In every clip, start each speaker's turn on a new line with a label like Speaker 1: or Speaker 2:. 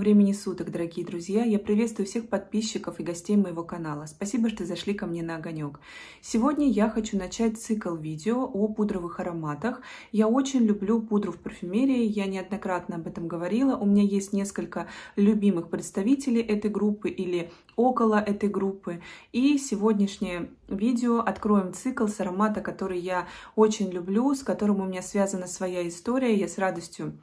Speaker 1: времени суток, дорогие друзья! Я приветствую всех подписчиков и гостей моего канала. Спасибо, что зашли ко мне на огонек. Сегодня я хочу начать цикл видео о пудровых ароматах. Я очень люблю пудру в парфюмерии, я неоднократно об этом говорила. У меня есть несколько любимых представителей этой группы или около этой группы. И сегодняшнее видео откроем цикл с аромата, который я очень люблю, с которым у меня связана своя история. Я с радостью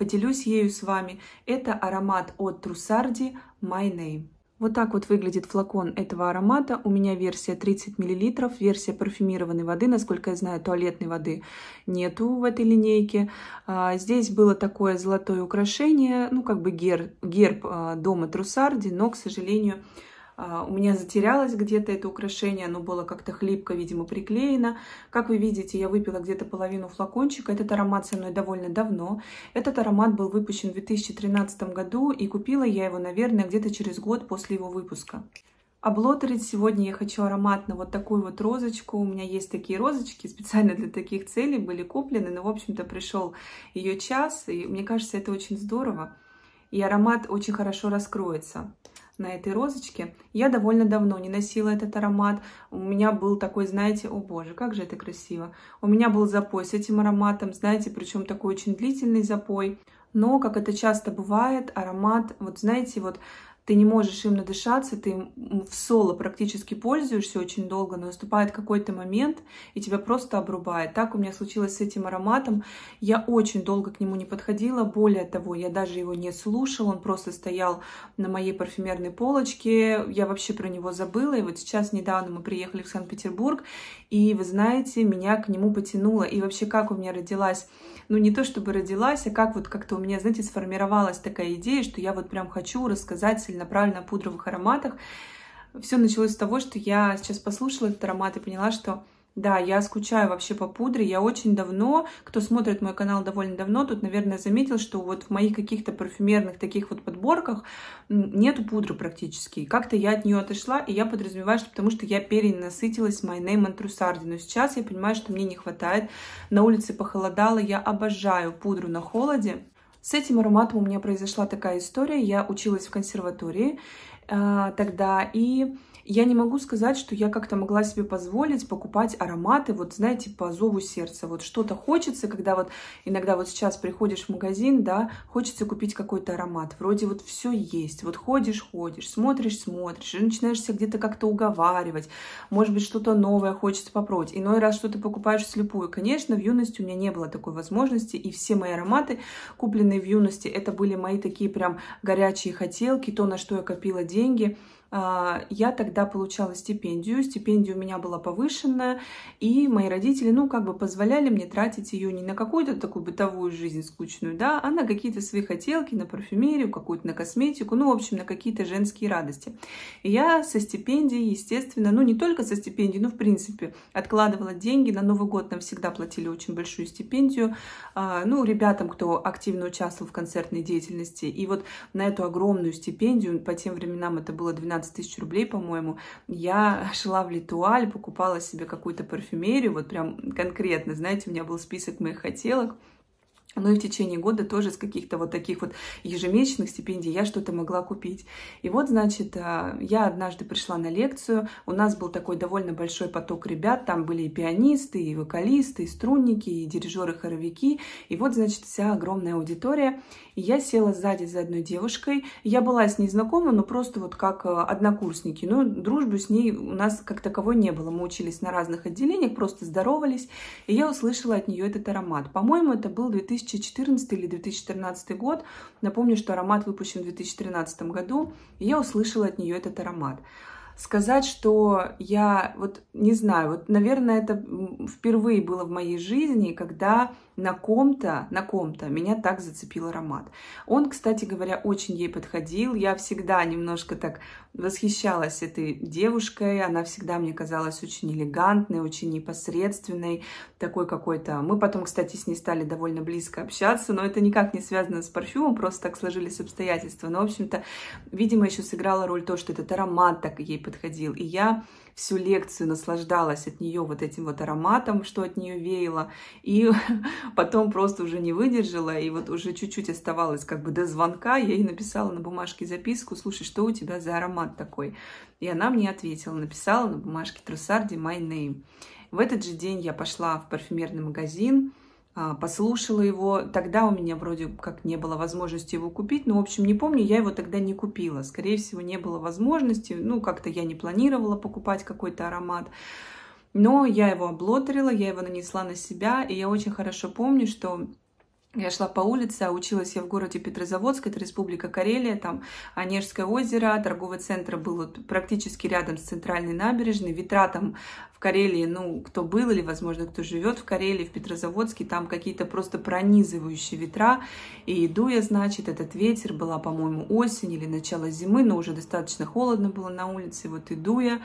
Speaker 1: Поделюсь ею с вами. Это аромат от Трусарди My Name. Вот так вот выглядит флакон этого аромата. У меня версия 30 мл, версия парфюмированной воды. Насколько я знаю, туалетной воды нету в этой линейке. А, здесь было такое золотое украшение, ну как бы герб, герб а, дома Трусарди, но, к сожалению, а, у меня затерялось где-то это украшение, оно было как-то хлипко, видимо, приклеено. Как вы видите, я выпила где-то половину флакончика. Этот аромат со мной довольно давно. Этот аромат был выпущен в 2013 году, и купила я его, наверное, где-то через год после его выпуска. Облотерить сегодня я хочу аромат на вот такую вот розочку. У меня есть такие розочки, специально для таких целей были куплены. Но, в общем-то, пришел ее час, и мне кажется, это очень здорово. И аромат очень хорошо раскроется на этой розочке. Я довольно давно не носила этот аромат. У меня был такой, знаете, о боже, как же это красиво. У меня был запой с этим ароматом, знаете, причем такой очень длительный запой. Но, как это часто бывает, аромат, вот знаете, вот ты не можешь им надышаться, ты в соло практически пользуешься очень долго, но наступает какой-то момент, и тебя просто обрубает. Так у меня случилось с этим ароматом. Я очень долго к нему не подходила. Более того, я даже его не слушала, он просто стоял на моей парфюмерной полочке. Я вообще про него забыла. И вот сейчас недавно мы приехали в Санкт-Петербург, и, вы знаете, меня к нему потянуло. И вообще, как у меня родилась, ну не то чтобы родилась, а как вот как-то у меня, знаете, сформировалась такая идея, что я вот прям хочу рассказать целенаправленно о пудровых ароматах. Все началось с того, что я сейчас послушала этот аромат и поняла, что да, я скучаю вообще по пудре. Я очень давно, кто смотрит мой канал довольно давно, тут, наверное, заметил, что вот в моих каких-то парфюмерных таких вот подборках нету пудры практически. Как-то я от нее отошла, и я подразумеваю, что потому что я перенасытилась My Name and Но сейчас я понимаю, что мне не хватает. На улице похолодало, я обожаю пудру на холоде. С этим ароматом у меня произошла такая история. Я училась в консерватории э, тогда, и я не могу сказать, что я как-то могла себе позволить покупать ароматы, вот знаете, по зову сердца. Вот что-то хочется, когда вот иногда вот сейчас приходишь в магазин, да, хочется купить какой-то аромат. Вроде вот все есть. Вот ходишь, ходишь, смотришь, смотришь, и начинаешься где-то как-то уговаривать. Может быть, что-то новое хочется попробовать. Иной раз что-то покупаешь слепую. Конечно, в юности у меня не было такой возможности, и все мои ароматы, купленные в юности, это были мои такие прям горячие хотелки, то, на что я копила деньги. А, я тогда получала стипендию. Стипендия у меня была повышенная, и мои родители, ну, как бы позволяли мне тратить ее не на какую-то такую бытовую жизнь скучную, да, а на какие-то свои хотелки, на парфюмерию, какую-то на косметику, ну, в общем, на какие-то женские радости. И я со стипендии, естественно, ну, не только со стипендии, но, в принципе, откладывала деньги. На Новый год нам всегда платили очень большую стипендию, а, ну, ребятам, кто активно участвовал в концертной деятельности. И вот на эту огромную стипендию, по тем временам это было 12 15 тысяч рублей, по-моему, я шла в Литуаль, покупала себе какую-то парфюмерию, вот прям конкретно, знаете, у меня был список моих хотелок, но ну и в течение года тоже с каких-то вот таких вот ежемесячных стипендий я что-то могла купить. И вот, значит, а, я однажды пришла на лекцию, у нас был такой довольно большой поток ребят, там были и пианисты, и вокалисты, и струнники, и дирижеры-хоровики, и вот, значит, вся огромная аудитория, я села сзади за одной девушкой. Я была с ней знакома, но просто вот как э, однокурсники. Но ну, дружбы с ней у нас как таковой не было. Мы учились на разных отделениях, просто здоровались. И я услышала от нее этот аромат. По-моему, это был 2014 или 2013 год. Напомню, что аромат выпущен в 2013 году. И я услышала от нее этот аромат сказать, что я вот не знаю, вот, наверное, это впервые было в моей жизни, когда на ком-то, на ком-то меня так зацепил аромат. Он, кстати говоря, очень ей подходил. Я всегда немножко так восхищалась этой девушкой. Она всегда мне казалась очень элегантной, очень непосредственной, такой какой-то. Мы потом, кстати, с ней стали довольно близко общаться, но это никак не связано с парфюмом, просто так сложились обстоятельства. Но, в общем-то, видимо, еще сыграла роль то, что этот аромат так ей подходил подходил. И я всю лекцию наслаждалась от нее вот этим вот ароматом, что от нее веяло. И потом просто уже не выдержала, и вот уже чуть-чуть оставалось как бы до звонка. Я ей написала на бумажке записку, слушай, что у тебя за аромат такой? И она мне ответила, написала на бумажке Трусарди My Name. В этот же день я пошла в парфюмерный магазин, а, послушала его. Тогда у меня вроде как не было возможности его купить, но, ну, в общем, не помню, я его тогда не купила. Скорее всего, не было возможности, ну, как-то я не планировала покупать какой-то аромат. Но я его облотарила, я его нанесла на себя, и я очень хорошо помню, что я шла по улице, а училась я в городе Петрозаводск, это Республика Карелия, там Онежское озеро, торговый центр был вот практически рядом с центральной набережной, ветра там в Карелии, ну, кто был или, возможно, кто живет в Карелии, в Петрозаводске, там какие-то просто пронизывающие ветра, и иду я, значит, этот ветер, была, по-моему, осень или начало зимы, но уже достаточно холодно было на улице, вот иду я,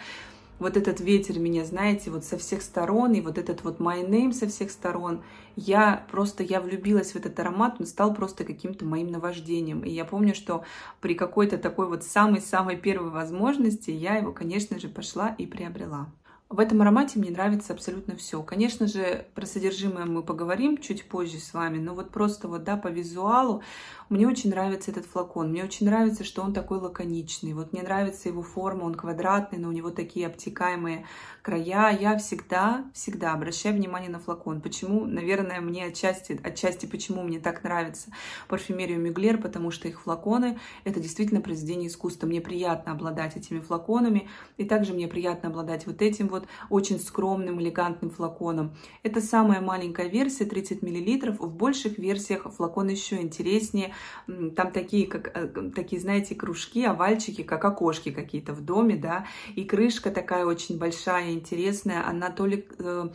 Speaker 1: вот этот ветер меня, знаете, вот со всех сторон, и вот этот вот my name со всех сторон. Я просто, я влюбилась в этот аромат, он стал просто каким-то моим наваждением. И я помню, что при какой-то такой вот самой-самой первой возможности я его, конечно же, пошла и приобрела. В этом аромате мне нравится абсолютно все. Конечно же, про содержимое мы поговорим чуть позже с вами, но вот просто вот, да, по визуалу мне очень нравится этот флакон. Мне очень нравится, что он такой лаконичный. Вот мне нравится его форма, он квадратный, но у него такие обтекаемые края. Я всегда, всегда обращаю внимание на флакон. Почему? Наверное, мне отчасти, отчасти почему мне так нравится парфюмерию Мюглер, потому что их флаконы — это действительно произведение искусства. Мне приятно обладать этими флаконами, и также мне приятно обладать вот этим вот вот очень скромным, элегантным флаконом. Это самая маленькая версия, 30 мл. В больших версиях флакон еще интереснее. Там такие, как, э, такие знаете, кружки, овальчики, как окошки какие-то в доме, да. И крышка такая очень большая, интересная. Она то ли э,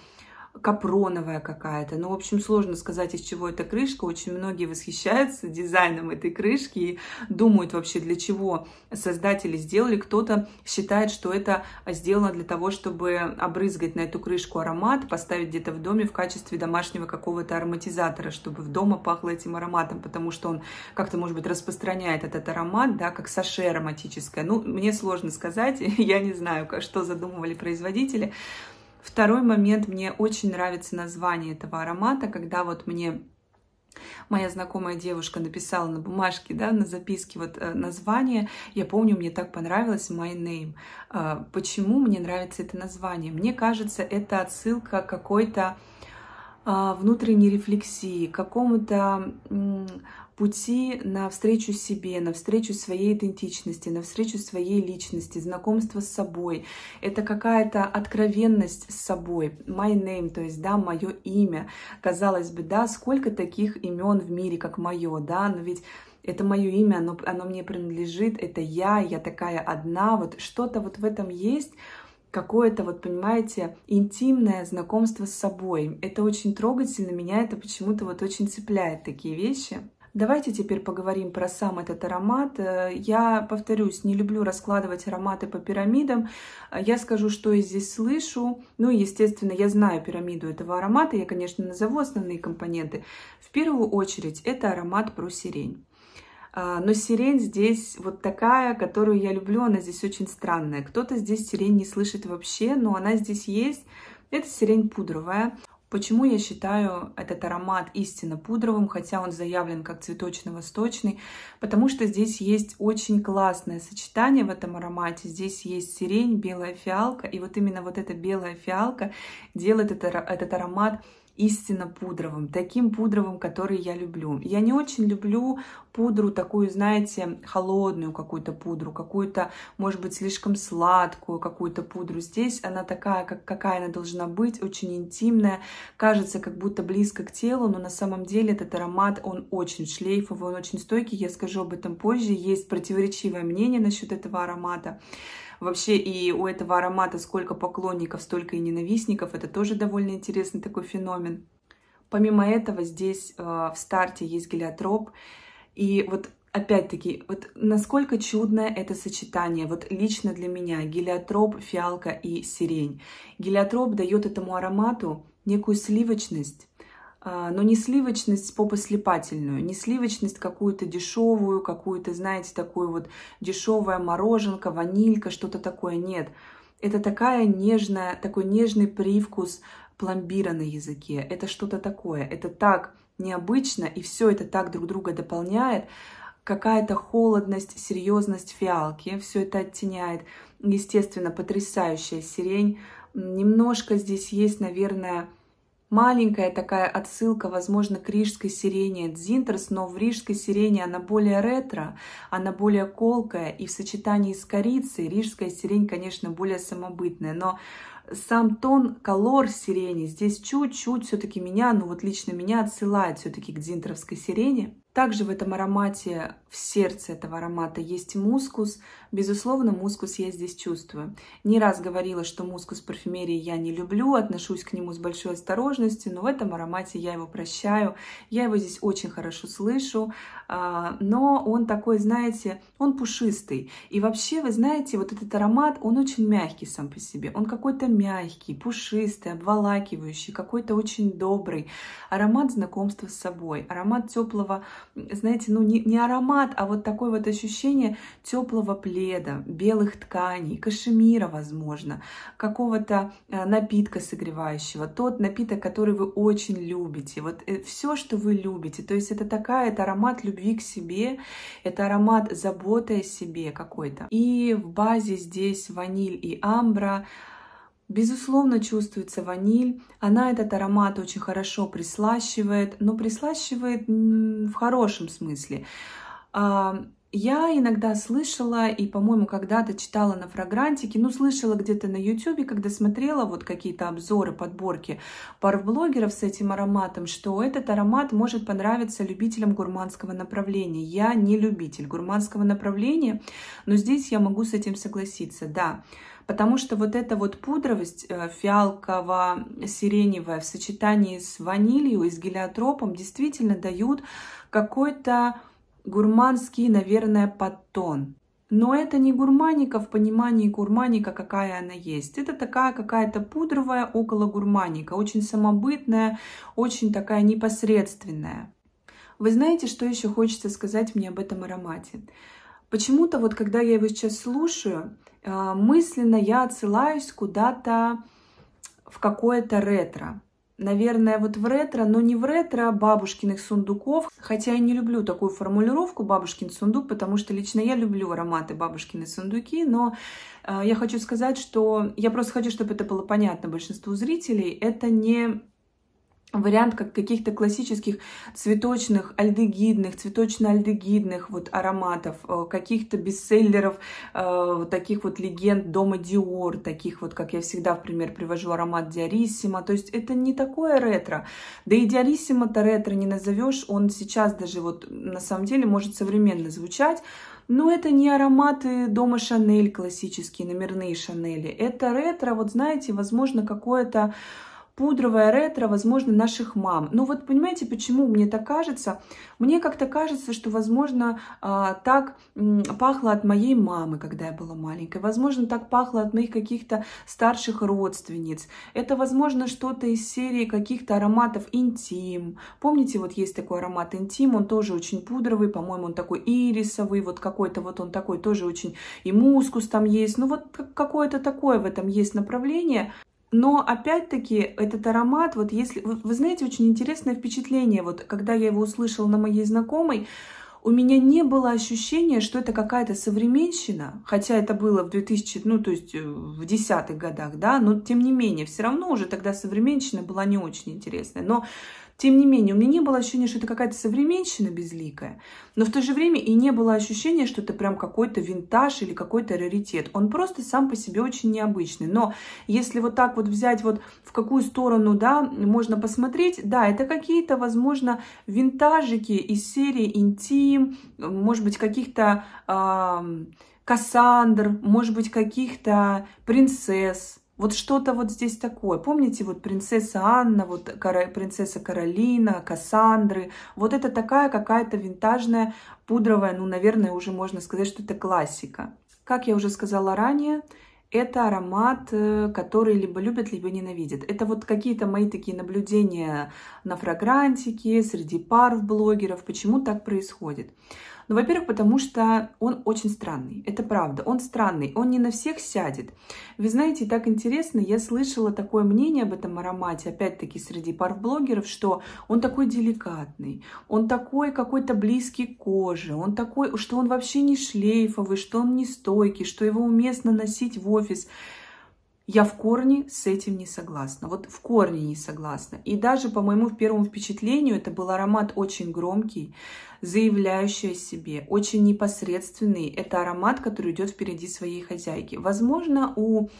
Speaker 1: капроновая какая-то. Ну, в общем, сложно сказать, из чего эта крышка. Очень многие восхищаются дизайном этой крышки и думают вообще, для чего создатели сделали. Кто-то считает, что это сделано для того, чтобы обрызгать на эту крышку аромат, поставить где-то в доме в качестве домашнего какого-то ароматизатора, чтобы в дома пахло этим ароматом, потому что он как-то, может быть, распространяет этот аромат, да, как саше ароматическое. Ну, мне сложно сказать, я не знаю, что задумывали производители. Второй момент, мне очень нравится название этого аромата, когда вот мне Моя знакомая девушка написала на бумажке, да, на записке вот э, название. Я помню, мне так понравилось My Name. А, почему мне нравится это название? Мне кажется, это отсылка какой-то а, внутренней рефлексии, к какому-то пути на встречу себе, на встречу своей идентичности, на встречу своей личности, знакомство с собой. Это какая-то откровенность с собой. My name, то есть, да, мое имя. Казалось бы, да, сколько таких имен в мире, как мое, да, но ведь это мое имя, оно, оно мне принадлежит, это я, я такая одна, вот что-то вот в этом есть, какое-то, вот понимаете, интимное знакомство с собой. Это очень трогательно, меня это почему-то вот очень цепляет такие вещи. Давайте теперь поговорим про сам этот аромат. Э, я повторюсь, не люблю раскладывать ароматы по пирамидам. Э, я скажу, что я здесь слышу. Ну, естественно, я знаю пирамиду этого аромата. Я, конечно, назову основные компоненты. В первую очередь, это аромат про сирень. Э, но сирень здесь вот такая, которую я люблю, она здесь очень странная. Кто-то здесь сирень не слышит вообще, но она здесь есть. Это сирень пудровая. Почему я считаю этот аромат истинно пудровым, хотя он заявлен как цветочно-восточный? Потому что здесь есть очень классное сочетание в этом аромате. Здесь есть сирень, белая фиалка, и вот именно вот эта белая фиалка делает этот аромат истинно пудровым, таким пудровым, который я люблю. Я не очень люблю пудру такую, знаете, холодную какую-то пудру, какую-то, может быть, слишком сладкую какую-то пудру. Здесь она такая, как, какая она должна быть, очень интимная, кажется как будто близко к телу, но на самом деле этот аромат, он очень шлейфовый, он очень стойкий, я скажу об этом позже, есть противоречивое мнение насчет этого аромата. Вообще и у этого аромата сколько поклонников, столько и ненавистников. Это тоже довольно интересный такой феномен. Помимо этого здесь э, в старте есть гелиотроп. И вот опять-таки, вот насколько чудное это сочетание, вот лично для меня гелиотроп, фиалка и сирень. Гелиотроп дает этому аромату некую сливочность, а, но не сливочность попослепательную, не сливочность какую-то дешевую, какую-то, знаете, такую вот дешевое мороженка, ванилька, что-то такое, нет. Это такая нежная, такой нежный привкус пломбира на языке, это что-то такое, это так необычно, и все это так друг друга дополняет, какая-то холодность, серьезность фиалки, все это оттеняет, естественно, потрясающая сирень, немножко здесь есть, наверное, Маленькая такая отсылка, возможно, к рижской сирене Дзинтерс, но в рижской сирене она более ретро, она более колкая, и в сочетании с корицей рижская сирень, конечно, более самобытная, но сам тон, колор сирени здесь чуть-чуть все-таки меня, ну вот лично меня отсылает все-таки к дзинтеровской сирени. Также в этом аромате, в сердце этого аромата есть мускус, Безусловно, мускус я здесь чувствую. Не раз говорила, что мускус парфюмерии я не люблю, отношусь к нему с большой осторожностью, но в этом аромате я его прощаю. Я его здесь очень хорошо слышу, а, но он такой, знаете, он пушистый. И вообще, вы знаете, вот этот аромат, он очень мягкий сам по себе. Он какой-то мягкий, пушистый, обволакивающий, какой-то очень добрый. Аромат знакомства с собой, аромат теплого, знаете, ну не, не аромат, а вот такое вот ощущение теплого пледа пледа, белых тканей, кашемира, возможно, какого-то э, напитка согревающего, тот напиток, который вы очень любите, вот э, все, что вы любите, то есть это такая, это аромат любви к себе, это аромат заботы о себе какой-то. И в базе здесь ваниль и амбра, Безусловно, чувствуется ваниль. Она этот аромат очень хорошо прислащивает, но прислащивает в хорошем смысле. А, я иногда слышала и, по-моему, когда-то читала на фрагрантике, ну, слышала где-то на ютюбе, когда смотрела вот какие-то обзоры, подборки парфблогеров с этим ароматом, что этот аромат может понравиться любителям гурманского направления. Я не любитель гурманского направления, но здесь я могу с этим согласиться, да. Потому что вот эта вот пудровость э, фиалково-сиреневая в сочетании с ванилью и с гелиотропом действительно дают какой-то гурманский, наверное, подтон. Но это не гурманика в понимании гурманика, какая она есть. Это такая какая-то пудровая около гурманика, очень самобытная, очень такая непосредственная. Вы знаете, что еще хочется сказать мне об этом аромате? Почему-то вот когда я его сейчас слушаю, э, мысленно я отсылаюсь куда-то в какое-то ретро наверное, вот в ретро, но не в ретро а бабушкиных сундуков. Хотя я не люблю такую формулировку бабушкин сундук, потому что лично я люблю ароматы бабушкины сундуки, но э, я хочу сказать, что я просто хочу, чтобы это было понятно большинству зрителей. Это не вариант как каких-то классических цветочных, альдегидных, цветочно-альдегидных вот ароматов, э, каких-то бестселлеров, э, таких вот легенд Дома Диор, таких вот, как я всегда, в пример, привожу аромат Диориссима. То есть это не такое ретро. Да и Диориссима-то ретро не назовешь, он сейчас даже вот на самом деле может современно звучать, но это не ароматы дома Шанель классические, номерные Шанели. Это ретро, вот знаете, возможно, какое-то пудровое ретро, возможно, наших мам. Ну вот понимаете, почему мне так кажется? Мне как-то кажется, что, возможно, а, так пахло от моей мамы, когда я была маленькой. Возможно, так пахло от моих каких-то старших родственниц. Это, возможно, что-то из серии каких-то ароматов интим. Помните, вот есть такой аромат интим, он тоже очень пудровый, по-моему, он такой ирисовый, вот какой-то вот он такой тоже очень, и мускус там есть. Ну вот какое-то такое в этом есть направление. Но опять-таки этот аромат, вот если... Вы, вы знаете, очень интересное впечатление, вот когда я его услышала на моей знакомой, у меня не было ощущения, что это какая-то современщина, хотя это было в 2000, ну, то есть э, в десятых годах, да, но тем не менее, все равно уже тогда современщина была не очень интересная. Но тем не менее, у меня не было ощущения, что это какая-то современщина безликая, но в то же время и не было ощущения, что это прям какой-то винтаж или какой-то раритет. Он просто сам по себе очень необычный. Но если вот так вот взять вот в какую сторону, да, можно посмотреть, да, это какие-то, возможно, винтажики из серии интим, может быть, каких-то э, Кассандр, может быть, каких-то принцесс, вот что-то вот здесь такое. Помните, вот принцесса Анна, вот принцесса Каролина, Кассандры. Вот это такая какая-то винтажная, пудровая, ну, наверное, уже можно сказать, что это классика. Как я уже сказала ранее, это аромат, э, который либо любят, либо ненавидят. Это вот какие-то мои такие наблюдения на фрагрантике, среди пар в блогеров, почему так происходит. Ну, во-первых, потому что он очень странный. Это правда. Он странный. Он не на всех сядет. Вы знаете, так интересно, я слышала такое мнение об этом аромате, опять-таки, среди парфблогеров, что он такой деликатный, он такой какой-то близкий к коже, он такой, что он вообще не шлейфовый, что он не стойкий, что его уместно носить в офис. Я в корне с этим не согласна. Вот в корне не согласна. И даже по моему первому впечатлению, это был аромат очень громкий, заявляющий о себе, очень непосредственный. Это аромат, который идет впереди своей хозяйки. Возможно, у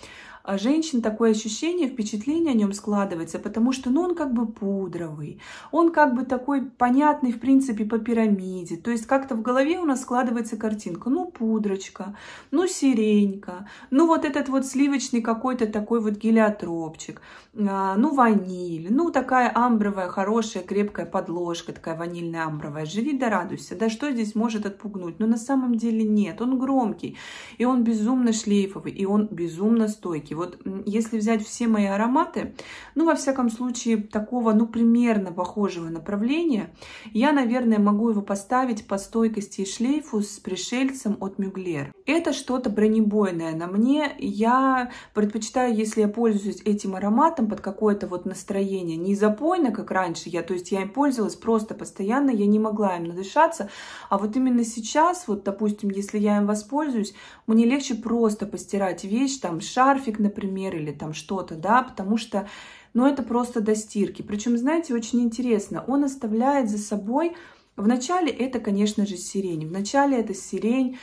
Speaker 1: а женщин такое ощущение, впечатление о нем складывается, потому что ну, он как бы пудровый, он как бы такой понятный, в принципе, по пирамиде. То есть как-то в голове у нас складывается картинка. Ну, пудрочка, ну, сиренька, ну, вот этот вот сливочный какой-то такой вот гелиотропчик, а, ну, ваниль, ну, такая амбровая, хорошая, крепкая подложка, такая ванильная амбровая. Живи да радуйся. Да что здесь может отпугнуть? Но на самом деле нет. Он громкий, и он безумно шлейфовый, и он безумно стойкий. Вот если взять все мои ароматы, ну, во всяком случае, такого, ну, примерно похожего направления, я, наверное, могу его поставить по стойкости и шлейфу с пришельцем от Мюглер. Это что-то бронебойное на мне. Я предпочитаю, если я пользуюсь этим ароматом под какое-то вот настроение, не запойно, как раньше я, то есть я им пользовалась просто постоянно, я не могла им надышаться, а вот именно сейчас, вот, допустим, если я им воспользуюсь, мне легче просто постирать вещь, там, шарфик например, или там что-то, да, потому что, ну, это просто до стирки. Причем, знаете, очень интересно, он оставляет за собой... Вначале это, конечно же, сирень. Вначале это сирень,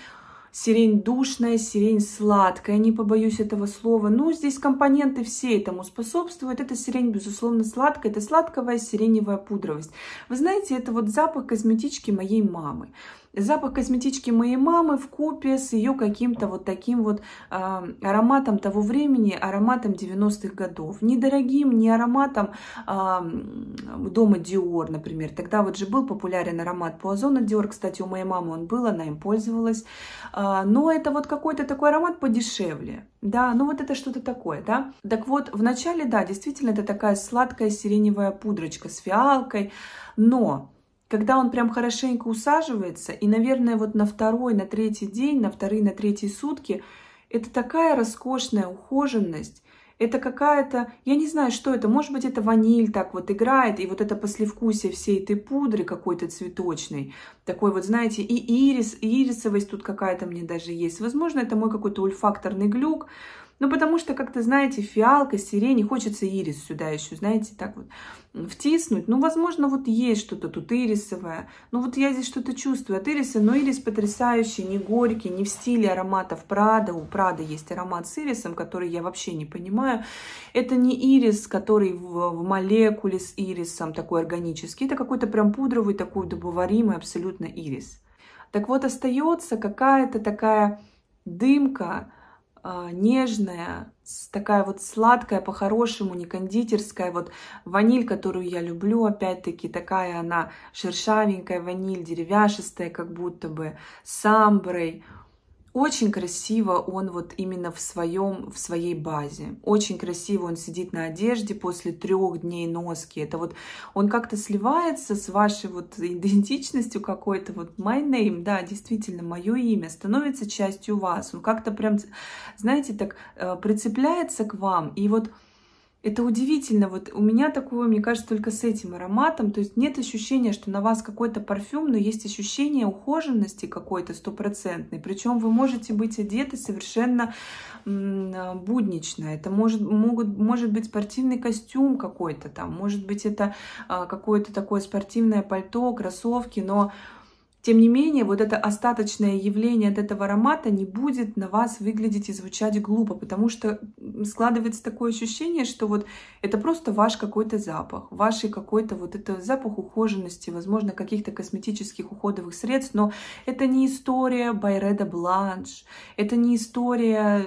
Speaker 1: сирень душная, сирень сладкая, не побоюсь этого слова. Ну, здесь компоненты все этому способствуют. Это сирень, безусловно, сладкая, это сладковая сиреневая пудровость. Вы знаете, это вот запах косметички моей мамы запах косметички моей мамы в купе с ее каким-то вот таким вот э, ароматом того времени, ароматом 90-х годов. Недорогим, не ароматом э, дома Диор, например. Тогда вот же был популярен аромат Пуазона Диор. Кстати, у моей мамы он был, она им пользовалась. Э, но это вот какой-то такой аромат подешевле. Да, ну вот это что-то такое, да? Так вот, вначале, да, действительно, это такая сладкая сиреневая пудрочка с фиалкой, но когда он прям хорошенько усаживается, и, наверное, вот на второй, на третий день, на вторые, на третьи сутки, это такая роскошная ухоженность, это какая-то, я не знаю, что это, может быть, это ваниль так вот играет, и вот это послевкусие всей этой пудры какой-то цветочной, такой вот, знаете, и ирис, ирисовость тут какая-то мне даже есть. Возможно, это мой какой-то ульфакторный глюк, ну, потому что, как-то, знаете, фиалка, сирень, хочется ирис сюда еще, знаете, так вот втиснуть. Ну, возможно, вот есть что-то тут ирисовое. Ну, вот я здесь что-то чувствую от ириса, но ирис потрясающий, не горький, не в стиле ароматов Прада. У Прада есть аромат с ирисом, который я вообще не понимаю. Это не ирис, который в, в молекуле с ирисом, такой органический. Это какой-то прям пудровый, такой добоваримый абсолютно ирис. Так вот, остается какая-то такая дымка, а, нежная, такая вот сладкая, по-хорошему, не кондитерская. Вот ваниль, которую я люблю, опять-таки, такая она шершавенькая ваниль, деревяшистая, как будто бы, с амброй. Очень красиво он вот именно в, своем, в своей базе. Очень красиво он сидит на одежде после трех дней носки. Это вот он как-то сливается с вашей вот идентичностью какой-то. Вот my name, да, действительно, мое имя становится частью вас. Он как-то прям, знаете, так э, прицепляется к вам. И вот это удивительно. Вот у меня такое, мне кажется, только с этим ароматом. То есть нет ощущения, что на вас какой-то парфюм, но есть ощущение ухоженности какой-то стопроцентной. Причем вы можете быть одеты совершенно а, буднично. Это может, могут, может быть спортивный костюм какой-то там, может быть это а, какое-то такое спортивное пальто, кроссовки, но тем не менее, вот это остаточное явление от этого аромата не будет на вас выглядеть и звучать глупо, потому что складывается такое ощущение, что вот это просто ваш какой-то запах, ваш какой-то вот это запах ухоженности, возможно, каких-то косметических уходовых средств, но это не история Байреда Бланш, это не история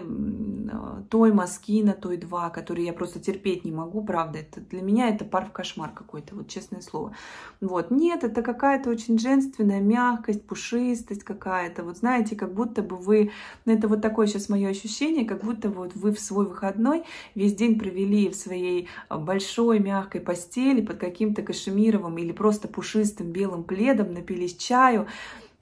Speaker 1: той маски на той два, которую я просто терпеть не могу, правда, это для меня это пар в кошмар какой-то, вот честное слово. Вот, нет, это какая-то очень женственная, мягкая, мягкость, пушистость какая-то. Вот знаете, как будто бы вы... Ну, это вот такое сейчас мое ощущение, как будто вот вы в свой выходной весь день провели в своей а, большой мягкой постели под каким-то кашемировым или просто пушистым белым пледом, напились чаю,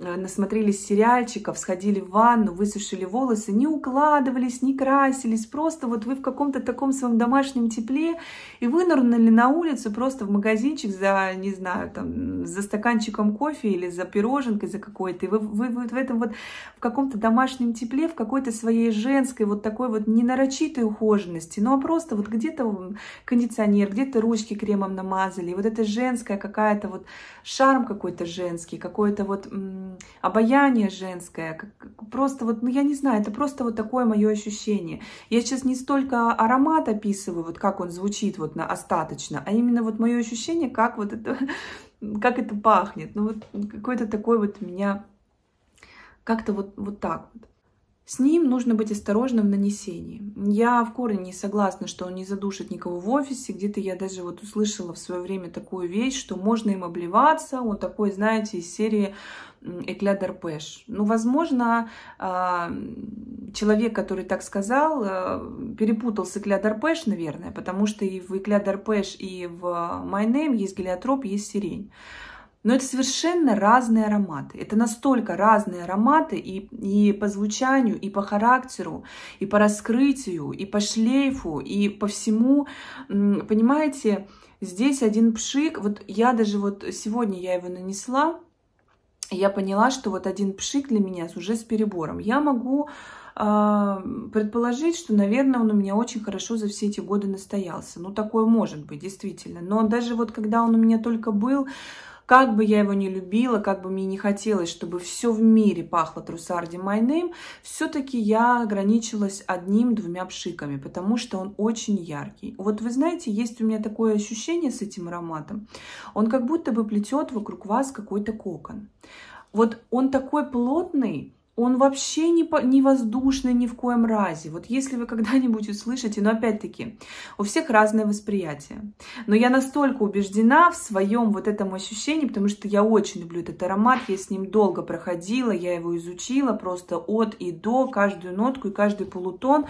Speaker 1: Э, насмотрелись сериальчиков, сходили в ванну, высушили волосы, не укладывались, не красились, просто вот вы в каком-то таком своем домашнем тепле и вынырнули на улицу просто в магазинчик за, не знаю, там, за стаканчиком кофе или за пироженкой за какой-то, и вы, вы, вы в этом вот в каком-то домашнем тепле, в какой-то своей женской вот такой вот ненарочитой ухоженности, ну а просто вот где-то кондиционер, где-то ручки кремом намазали, и вот это женская какая-то вот шарм какой-то женский, какой-то вот обаяние женское, как, просто вот, ну я не знаю, это просто вот такое мое ощущение. Я сейчас не столько аромат описываю, вот как он звучит вот на остаточно, а именно вот мое ощущение, как вот это, как это пахнет. Ну вот какой-то такой вот меня, как-то вот, вот так вот. С ним нужно быть осторожным в нанесении. Я в корне не согласна, что он не задушит никого в офисе. Где-то я даже вот услышала в свое время такую вещь, что можно им обливаться. Он такой, знаете, из серии Экля Дарпеш. Ну, возможно, а, человек, который так сказал, э, перепутал с Экля Дарпеш, наверное, потому что и в Экля Дарпеш, и в My Name есть гелиотроп, есть сирень. Но это совершенно разные ароматы. Это настолько разные ароматы и, и по звучанию, и по характеру, и по раскрытию, и по шлейфу, и по всему. Понимаете, здесь один пшик. Вот я даже вот сегодня я его нанесла. Я поняла, что вот один пшик для меня уже с перебором. Я могу а, предположить, что, наверное, он у меня очень хорошо за все эти годы настоялся. Ну, такое может быть, действительно. Но даже вот когда он у меня только был, как бы я его не любила, как бы мне не хотелось, чтобы все в мире пахло трусарди My Name, все-таки я ограничилась одним-двумя пшиками, потому что он очень яркий. Вот вы знаете, есть у меня такое ощущение с этим ароматом. Он как будто бы плетет вокруг вас какой-то кокон. Вот он такой плотный, он вообще не, по, не воздушный ни в коем разе. Вот если вы когда-нибудь услышите, но опять-таки, у всех разное восприятие. Но я настолько убеждена в своем вот этом ощущении, потому что я очень люблю этот аромат, я с ним долго проходила, я его изучила просто от и до, каждую нотку и каждый полутон.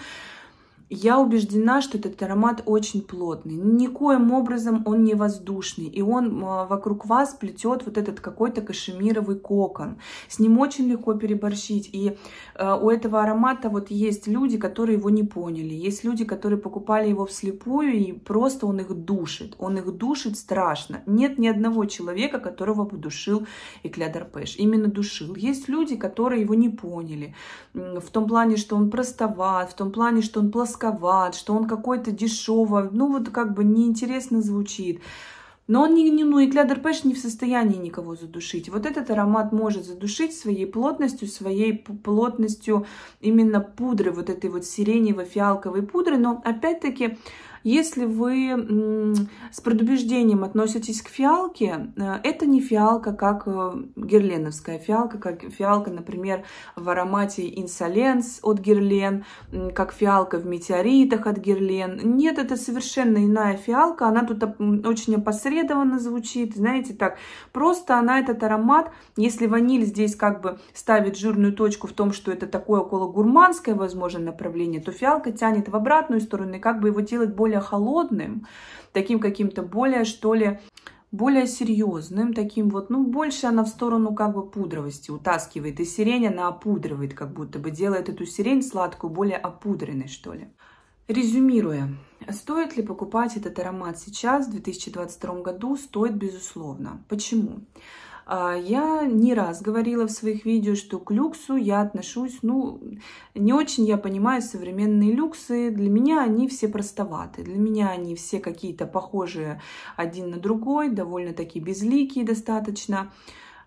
Speaker 1: Я убеждена, что этот аромат очень плотный. Никоим образом он не воздушный. И он а, вокруг вас плетет вот этот какой-то кашемировый кокон. С ним очень легко переборщить. И а, у этого аромата вот есть люди, которые его не поняли. Есть люди, которые покупали его вслепую, и просто он их душит. Он их душит страшно. Нет ни одного человека, которого бы душил Экля Дарпеш. Именно душил. Есть люди, которые его не поняли. В том плане, что он простоват, в том плане, что он плоский плосковат, что он какой-то дешевый, ну вот как бы неинтересно звучит. Но он не, не, ну, и Клядер Пэш не в состоянии никого задушить. Вот этот аромат может задушить своей плотностью, своей плотностью именно пудры, вот этой вот сиреневой фиалковой пудры. Но опять-таки если вы с предубеждением относитесь к фиалке, э, это не фиалка, как э, герленовская фиалка, как фиалка, например, в аромате инсоленс от герлен, как фиалка в метеоритах от герлен. Нет, это совершенно иная фиалка, она тут очень опосредованно звучит, знаете, так. Просто она этот аромат, если ваниль здесь как бы ставит жирную точку в том, что это такое около гурманское, возможно, направление, то фиалка тянет в обратную сторону и как бы его делать более более холодным, таким каким-то более, что ли, более серьезным, таким вот, ну, больше она в сторону как бы пудровости утаскивает. И сирень она опудривает, как будто бы делает эту сирень сладкую, более опудренной, что ли. Резюмируя, стоит ли покупать этот аромат сейчас, в 2022 году? Стоит, безусловно. Почему? А, я не раз говорила в своих видео, что к люксу я отношусь, ну, не очень я понимаю современные люксы. Для меня они все простоваты, для меня они все какие-то похожие один на другой, довольно-таки безликие достаточно.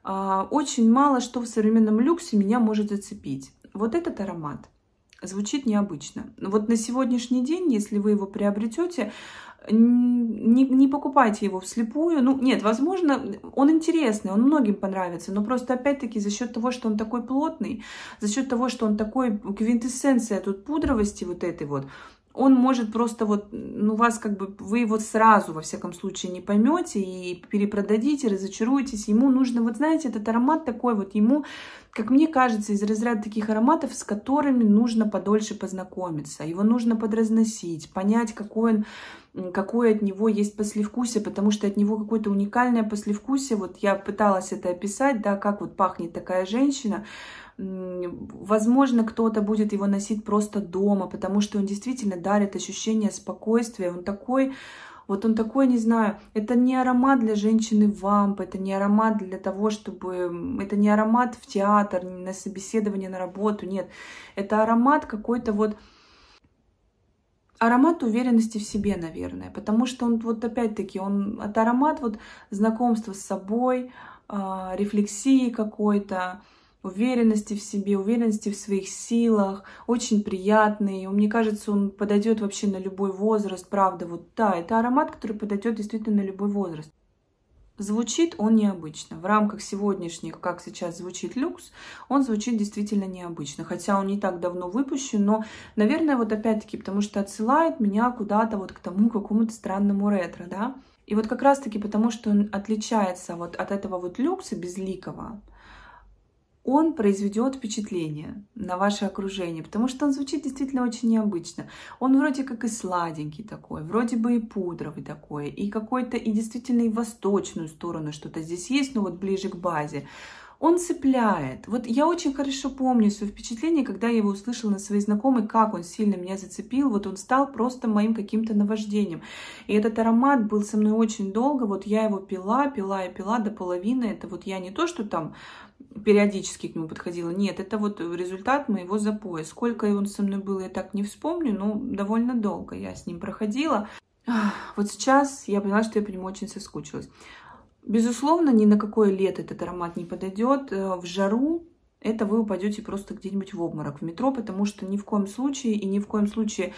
Speaker 1: А, очень мало что в современном люксе меня может зацепить. Вот этот аромат звучит необычно. вот на сегодняшний день, если вы его приобретете, не, не покупайте его вслепую. Ну, нет, возможно, он интересный, он многим понравится, но просто опять-таки за счет того, что он такой плотный, за счет того, что он такой квинтэссенция тут пудровости вот этой вот, он может просто вот, ну, вас как бы, вы его сразу, во всяком случае, не поймете и перепродадите, разочаруетесь. Ему нужно, вот знаете, этот аромат такой вот, ему, как мне кажется, из разряда таких ароматов, с которыми нужно подольше познакомиться. Его нужно подразносить, понять, какой он, какой от него есть послевкусие, потому что от него какое-то уникальное послевкусие. Вот я пыталась это описать, да, как вот пахнет такая женщина. Возможно, кто-то будет его носить просто дома, потому что он действительно дарит ощущение спокойствия. Он такой, вот он такой, не знаю, это не аромат для женщины вамп, это не аромат для того, чтобы... Это не аромат в театр, на собеседование, на работу, нет. Это аромат какой-то вот аромат уверенности в себе, наверное, потому что он вот опять-таки, он это аромат вот знакомства с собой, э, рефлексии какой-то, уверенности в себе, уверенности в своих силах, очень приятный. Мне кажется, он подойдет вообще на любой возраст, правда, вот да, это аромат, который подойдет действительно на любой возраст. Звучит он необычно. В рамках сегодняшних, как сейчас звучит люкс, он звучит действительно необычно. Хотя он не так давно выпущен, но, наверное, вот опять-таки, потому что отсылает меня куда-то вот к тому какому-то странному ретро, да. И вот как раз-таки потому, что он отличается вот от этого вот люкса безликого, он произведет впечатление на ваше окружение, потому что он звучит действительно очень необычно. Он вроде как и сладенький такой, вроде бы и пудровый такой, и какой-то, и действительно и восточную сторону что-то здесь есть, но вот ближе к базе. Он цепляет. Вот я очень хорошо помню свое впечатление, когда я его услышала на своей знакомой, как он сильно меня зацепил. Вот он стал просто моим каким-то наваждением. И этот аромат был со мной очень долго. Вот я его пила, пила и пила до половины. Это вот я не то, что там периодически к нему подходила. Нет, это вот результат моего запоя. Сколько он со мной был, я так не вспомню, но довольно долго я с ним проходила. Вот сейчас я поняла, что я по нему очень соскучилась. Безусловно, ни на какое лето этот аромат не подойдет. Э, в жару это вы упадете просто где-нибудь в обморок в метро, потому что ни в коем случае и ни в коем случае,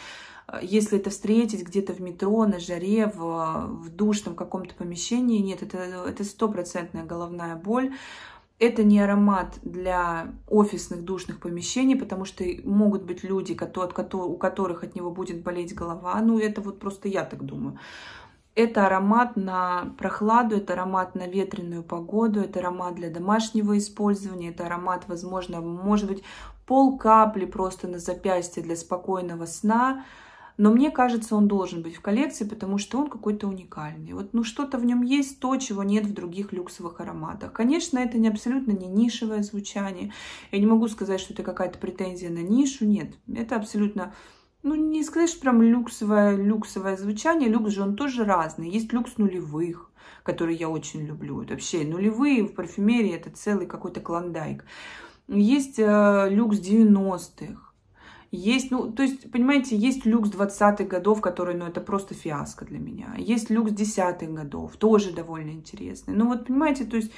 Speaker 1: э, если это встретить где-то в метро, на жаре, в, э, в душном каком-то помещении, нет, это стопроцентная головная боль. Это не аромат для офисных душных помещений, потому что могут быть люди, у которых от него будет болеть голова. Ну, это вот просто я так думаю. Это аромат на прохладу, это аромат на ветреную погоду, это аромат для домашнего использования, это аромат, возможно, может быть, пол капли просто на запястье для спокойного сна – но мне кажется, он должен быть в коллекции, потому что он какой-то уникальный. Вот, ну, что-то в нем есть, то, чего нет в других люксовых ароматах. Конечно, это не абсолютно не нишевое звучание. Я не могу сказать, что это какая-то претензия на нишу, нет. Это абсолютно ну, не сказать, что прям люксовое, люксовое звучание. Люкс же он тоже разный. Есть люкс нулевых, который я очень люблю. Это вообще нулевые в парфюмерии это целый какой-то клондайк. Есть э, люкс 90-х. Есть, ну, то есть, понимаете, есть люкс 20-х годов, который, ну, это просто фиаско для меня. Есть люкс 10-х годов, тоже довольно интересный. Ну, вот, понимаете, то есть,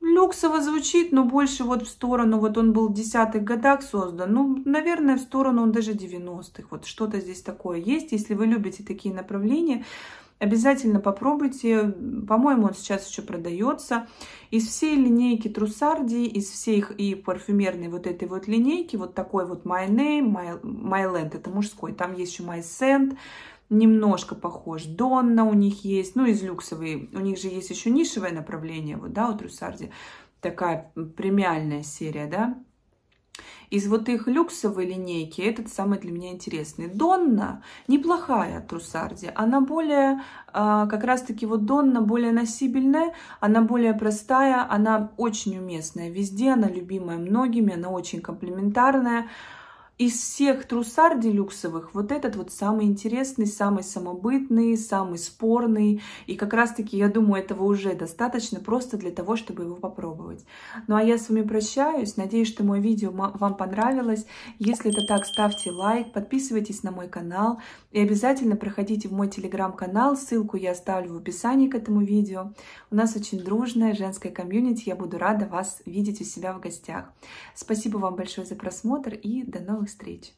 Speaker 1: люксово звучит, но больше вот в сторону, вот он был в 10-х годах создан, ну, наверное, в сторону он даже 90-х. Вот что-то здесь такое есть. Если вы любите такие направления, Обязательно попробуйте. По-моему, он сейчас еще продается. Из всей линейки Трусарди, из всей их и парфюмерной вот этой вот линейки, вот такой вот My Name, My, My Land, это мужской. Там есть еще My Scent, немножко похож. Донна у них есть, ну, из люксовой. У них же есть еще нишевое направление, вот, да, у Труссарди Такая премиальная серия, да, из вот их люксовой линейки этот самый для меня интересный. Донна неплохая от Она более, а, как раз-таки вот Донна более носибельная, она более простая, она очень уместная везде, она любимая многими, она очень комплиментарная из всех трусар делюксовых вот этот вот самый интересный, самый самобытный, самый спорный. И как раз-таки, я думаю, этого уже достаточно просто для того, чтобы его попробовать. Ну а я с вами прощаюсь. Надеюсь, что мое видео вам понравилось. Если это так, ставьте лайк, подписывайтесь на мой канал и обязательно проходите в мой телеграм-канал. Ссылку я оставлю в описании к этому видео. У нас очень дружная женская комьюнити. Я буду рада вас видеть у себя в гостях. Спасибо вам большое за просмотр и до новых встреч!